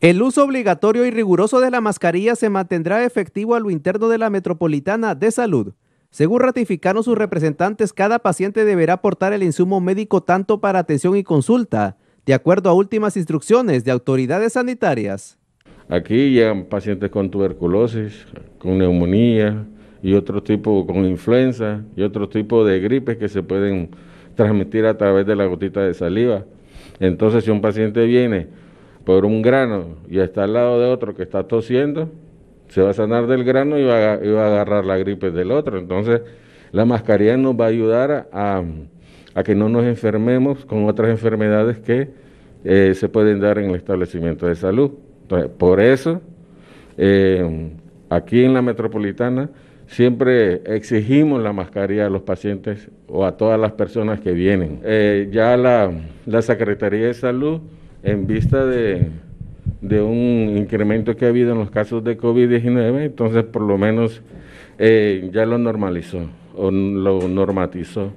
El uso obligatorio y riguroso de la mascarilla se mantendrá efectivo a lo interno de la Metropolitana de Salud. Según ratificaron sus representantes, cada paciente deberá aportar el insumo médico tanto para atención y consulta, de acuerdo a últimas instrucciones de autoridades sanitarias. Aquí llegan pacientes con tuberculosis, con neumonía y otro tipo, con influenza y otro tipo de gripes que se pueden transmitir a través de la gotita de saliva. Entonces, si un paciente viene por un grano y está al lado de otro que está tosiendo, se va a sanar del grano y va a, agarrar la gripe del otro. Entonces, la mascarilla nos va a ayudar a, que no nos enfermemos con otras enfermedades que eh, se pueden dar en el establecimiento de salud. por eso, eh, aquí en la metropolitana siempre exigimos la mascarilla a los pacientes o a todas las personas que vienen. Eh, ya la, la Secretaría de Salud en vista de, un incremento que ha habido en los casos de COVID-19, entonces por lo menos eh, ya lo normalizó o lo normatizó,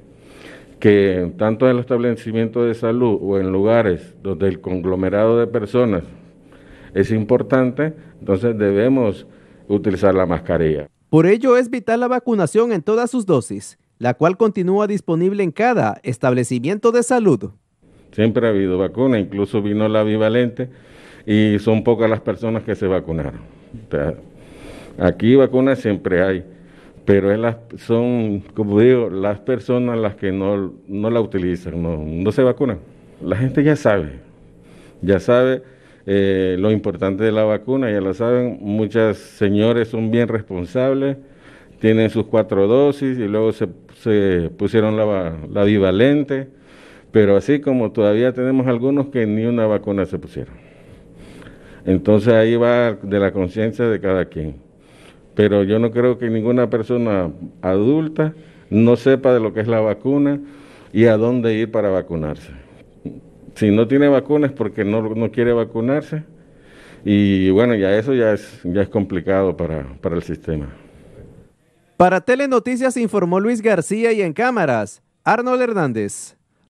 que tanto en los establecimientos de salud o en lugares donde el conglomerado de personas es importante, entonces debemos utilizar la mascarilla. Por ello es vital la vacunación en todas sus dosis, la cual continúa disponible en cada establecimiento de salud. Siempre ha habido vacuna, incluso vino la bivalente y son pocas las personas que se vacunaron. aquí vacunas siempre hay, pero son, como digo, las personas las que no, la utilizan, no, se vacunan. La gente ya sabe, ya sabe eh, lo importante de la vacuna, ya lo saben, muchas señores son bien responsables, tienen sus cuatro dosis y luego se, pusieron la, la bivalente pero así como todavía tenemos algunos que ni una vacuna se pusieron. Entonces ahí va de la conciencia de cada quien. Pero yo no creo que ninguna persona adulta no sepa de lo que es la vacuna y a dónde ir para vacunarse. Si no tiene vacunas porque no, quiere vacunarse, y bueno, ya eso ya es, ya es complicado para, para el sistema. Para Telenoticias informó Luis García y en cámaras, Arnold Hernández.